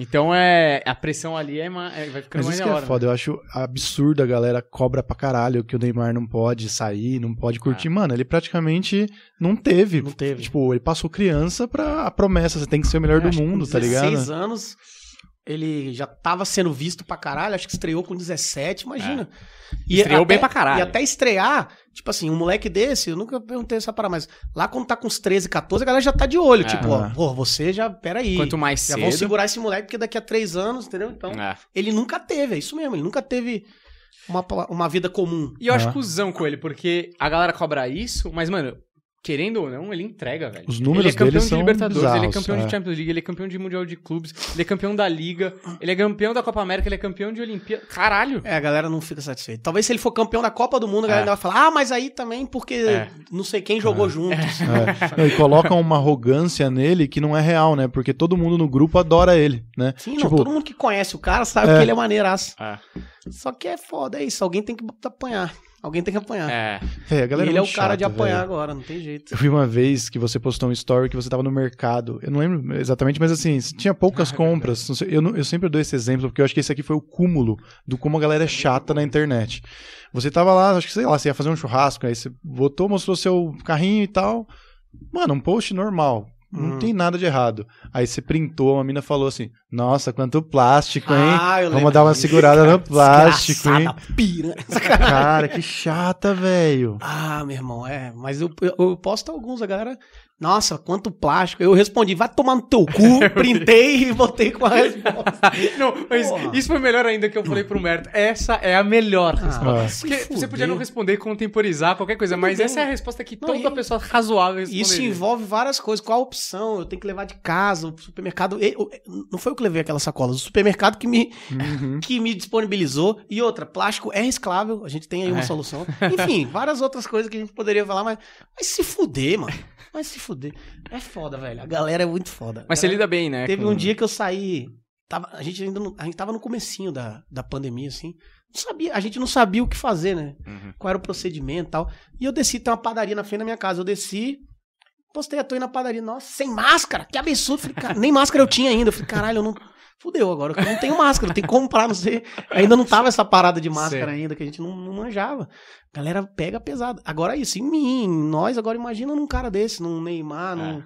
Então é a pressão ali é, é vai ficando Mas mais isso que é hora, é foda, né? eu acho absurdo a galera cobra pra caralho que o Neymar não pode sair, não pode curtir. Ah. Mano, ele praticamente não teve. Não teve. Tipo, ele passou criança pra a promessa, você tem que ser o melhor é, do mundo, tá ligado? 16 anos, ele já tava sendo visto pra caralho, acho que estreou com 17, imagina. É. E Estreou até, bem pra caralho. E até estrear, tipo assim, um moleque desse, eu nunca perguntei essa parada, mas lá quando tá com uns 13, 14, a galera já tá de olho, é. tipo, ó, pô, você já, peraí. Quanto mais cedo... Já vão segurar esse moleque, porque daqui a três anos, entendeu? Então, é. ele nunca teve, é isso mesmo, ele nunca teve uma, uma vida comum. E eu acho cuzão com ele, porque a galera cobra isso, mas, mano, querendo ou não, ele entrega, velho. Os números ele é, é campeão de Libertadores, bizarros, ele é campeão é. de Champions League, ele é campeão de Mundial de Clubes, ele é campeão da Liga, ele é campeão da Copa América, ele é campeão de Olimpíada. Caralho! É, a galera não fica satisfeita. Talvez se ele for campeão da Copa do Mundo, a galera é. vai falar, ah, mas aí também porque é. não sei quem jogou junto. É. é. e colocam uma arrogância nele que não é real, né? Porque todo mundo no grupo adora ele, né? Sim, tipo, não, todo mundo que conhece o cara sabe é. que ele é maneiraço. Só que é foda, é isso. Alguém tem que apanhar. Alguém tem que apanhar. É. é galera e é ele é o cara de apanhar véio. agora, não tem jeito. Eu vi uma vez que você postou um story que você tava no mercado. Eu não lembro exatamente, mas assim, tinha poucas ah, é compras. Sei, eu, não, eu sempre dou esse exemplo, porque eu acho que esse aqui foi o cúmulo do como a galera é chata na internet. Você tava lá, acho que sei lá, você ia fazer um churrasco, aí você botou, mostrou seu carrinho e tal. Mano, um post normal não hum. tem nada de errado. Aí você printou, uma mina falou assim: Nossa, quanto plástico, hein? Ah, Vamos dar uma segurada no plástico, hein? Pira. Cara, que chata, velho. Ah, meu irmão, é. Mas eu, eu, eu posto alguns, a galera nossa, quanto plástico. Eu respondi, vai tomar no teu cu, printei e voltei com a resposta. não, mas Porra. isso foi melhor ainda que eu falei pro Merto. Essa é a melhor ah, resposta. Porque você podia não responder, contemporizar, qualquer coisa, Tudo mas bem. essa é a resposta que toda pessoa razoável responde. Isso envolve várias coisas. Qual a opção? Eu tenho que levar de casa, o supermercado. Eu, não foi eu que levei aquela sacola, o supermercado que me, uhum. que me disponibilizou. E outra, plástico é reciclável, a gente tem aí é. uma solução. Enfim, várias outras coisas que a gente poderia falar, mas, mas se fuder, mano. Mas se fuder fuder. É foda, velho. A galera é muito foda. Mas você lida bem, né? Teve com... um dia que eu saí. Tava, a gente ainda não, a gente tava no comecinho da, da pandemia, assim. Não sabia, a gente não sabia o que fazer, né? Uhum. Qual era o procedimento e tal. E eu desci, tem uma padaria na frente da minha casa. Eu desci, postei a ah, toa na padaria. Nossa, sem máscara? Que absurdo. Falei, cara, nem máscara eu tinha ainda. Eu falei, caralho, eu não fudeu agora, eu não tenho máscara, tem que comprar, não sei. Ainda não tava essa parada de máscara ainda, que a gente não, não manjava. A galera pega pesado. Agora é isso, em mim, em nós, agora imagina num cara desse, num Neymar, num, é.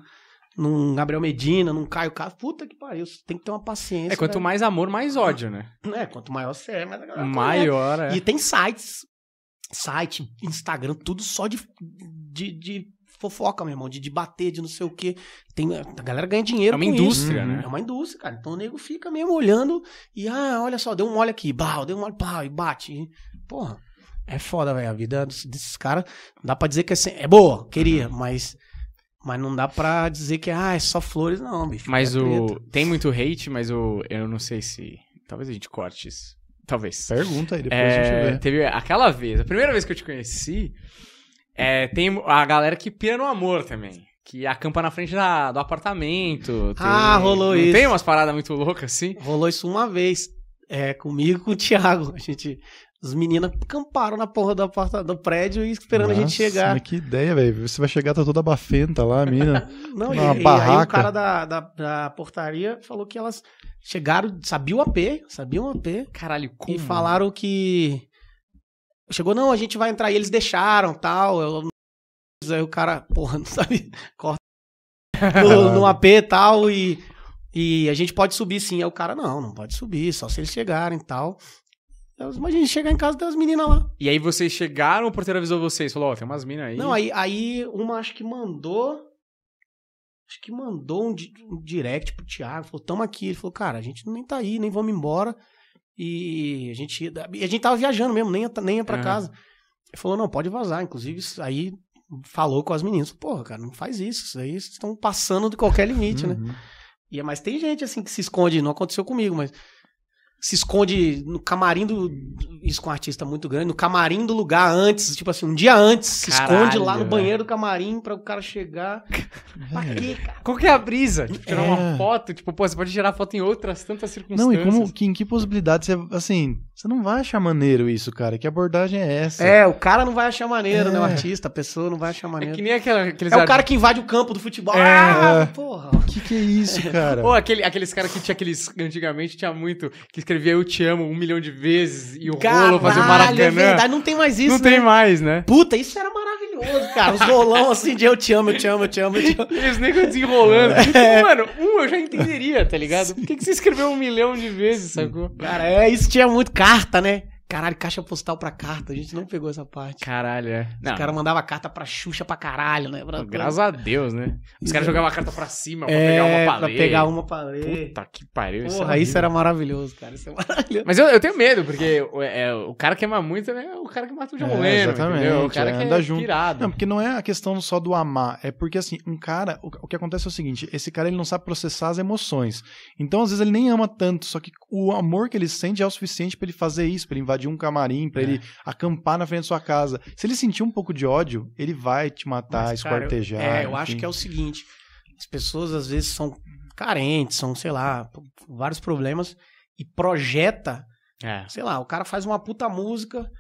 num Gabriel Medina, num Caio Castro. Puta que pariu, tem que ter uma paciência. É, quanto mais amor, mais ódio, né? É, quanto maior você é, mais a galera. Tá maior, é. E tem sites, site, Instagram, tudo só de, de, de fofoca, meu irmão, de, de bater, de não sei o quê. Tem, a galera ganha dinheiro. É uma indústria, isso. né? É uma indústria, cara. Então o nego fica mesmo olhando e, ah, olha só, deu um mole aqui, blau, deu um mole, pau, e bate. porra, é foda, velho. A vida desses caras, dá pra dizer que é, sem... é boa, queria, uhum. mas. Mas não dá pra dizer que ah, é só flores, não, bicho. Mas é o. Treta. Tem muito hate, mas o. Eu não sei se. Talvez a gente corte isso. Talvez. Pergunta aí, depois é... a gente é, vê. Teve aquela vez, a primeira vez que eu te conheci, é, tem a galera que pira no amor também. Que acampa na frente da, do apartamento. Ah, tem, ah, rolou isso. Tem umas paradas muito loucas, assim? Rolou isso uma vez. É, comigo e com o Thiago. A gente. Os meninas acamparam na porra do, aparta, do prédio e esperando Nossa, a gente chegar. Mas que ideia, velho. Você vai chegar, tá toda bafenta lá, a mina. Não, e, uma e, barraca. aí o cara da, da, da, portaria falou que elas chegaram, sabiam o AP, sabiam o AP. Caralho, como? E falaram que Chegou, não, a gente vai entrar. E eles deixaram, tal. Eu, aí o cara, porra, não sabe, corta no, no AP e tal. E, e a gente pode subir sim. Aí o cara, não, não pode subir, só se eles chegarem e tal. Imagina chegar em casa das meninas lá. E aí vocês chegaram, o porteiro avisou vocês, falou, ó, oh, tem umas meninas aí. Não, aí, aí uma acho que mandou. Acho que mandou um, di um direct pro Thiago, falou, tamo aqui. Ele falou, cara, a gente nem tá aí, nem vamos embora. E a gente, ia, a gente tava viajando mesmo, nem ia, nem ia pra uhum. casa. Ele falou, não, pode vazar. Inclusive, aí falou com as meninas. Porra, cara, não faz isso. Isso aí vocês estão passando de qualquer limite, né? uhum. né? E, é, mas tem gente, assim, que se esconde. Não aconteceu comigo, mas se esconde no camarim do. Isso com um artista muito grande, no camarim do lugar antes, tipo assim, um dia antes, Caralho, se esconde lá no banheiro do camarim para o cara chegar. pra quê, cara? Qual que é a brisa? Tipo, tirar é... uma foto, tipo, pô, você pode tirar foto em outras tantas circunstâncias. Não, e como, que, em que possibilidade você, assim, você não vai achar maneiro isso, cara. Que abordagem é essa? É, o cara não vai achar maneiro, é. né? O é. artista, a pessoa não vai achar maneiro. É que nem aquela, aqueles. É ar... o cara que invade o campo do futebol. É. Ah, é. porra. Que que é isso, cara? Ou aquele, aqueles caras que tinha aqueles. Antigamente tinha muito. Que escrevia Eu Te Amo um milhão de vezes e o Caralho, rolo fazia o é Maracanã. É verdade, não tem mais isso. Não né? tem mais, né? Puta, isso era maravilhoso maravilhoso, cara. Os rolão assim de eu te amo, eu te amo, eu te amo. Eles nem amo. desenrolando. É. Tipo, mano, um eu já entenderia, tá ligado? Por que, que você escreveu um milhão de vezes, sacou? Cara, é, isso tinha muito carta, né? Caralho, caixa postal pra carta. A gente não pegou essa parte. Caralho, é. Os caras mandavam carta pra Xuxa pra caralho, né? Pra... Graças a Deus, né? Os caras é- jogavam a carta pra cima pra é, pegar uma palê. Pra pegar uma palê. Puta que pariu. É Porra, isso, era, isso era maravilhoso, cara. Isso é maravilhoso. Mas eu, eu tenho medo, porque o, é, é o cara que ama muito é o cara que mata o John é, Lennon, Exatamente. Entendeu? O cara é, que anda é junto. pirado. Não, porque não é a questão só do amar. É porque, assim, um cara... O, o que acontece é o seguinte. Esse cara, ele não sabe processar as emoções. Então, às vezes, ele nem ama tanto. Só que o amor que ele sente é o suficiente pra ele fazer isso, pra ele invadir invadir um camarim, para é. ele acampar na frente da sua casa. Se ele sentir um pouco de ódio, ele vai te matar, Mas, esquartejar. Cara, eu, é, eu acho que é o seguinte: as pessoas às vezes são carentes, são, sei lá, vários problemas e projeta. É. Sei lá, o cara faz uma puta música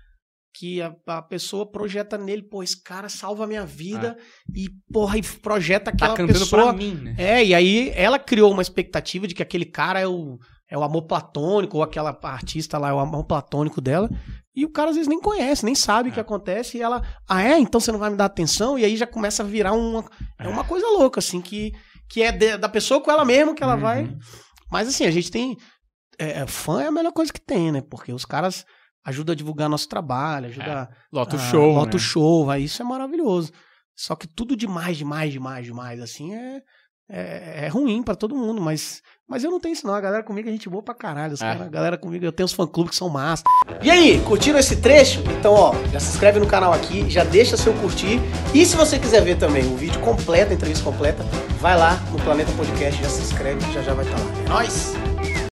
que a, a, pessoa projeta nele, pô, esse cara salva a minha vida ah. e, porra, e projeta tá aquela tá cantando pessoa. Pra mim, né? É, e aí ela criou uma expectativa de que aquele cara é o é o amor platônico, ou aquela artista lá é o amor platônico dela. E o cara às vezes nem conhece, nem sabe o que é. acontece, e ela, ah, é? Então você não vai me dar atenção? E aí já começa a virar uma. É, é uma coisa louca, assim, que, que é de, da pessoa com ela mesmo que ela uhum. vai. Mas assim, a gente tem. É, é, fã é a melhor coisa que tem, né? Porque os caras ajudam a divulgar nosso trabalho, ajuda. É. Lota o show. Lota né? o show, vai, isso é maravilhoso. Só que tudo demais, demais, demais, demais, assim, é é, é, é, ruim para todo mundo, mas, mas eu não tenho isso não. A galera comigo é gente boa pra caralho. Os é. cara, a galera comigo, eu tenho os fã-clubes que são massa. E aí, curtiram esse trecho? Então, ó, já se inscreve no canal aqui, já deixa seu curtir. E se você quiser ver também o vídeo completo, a entrevista completa, vai lá no Planeta Podcast, já se inscreve, já já vai estar lá. É nóis!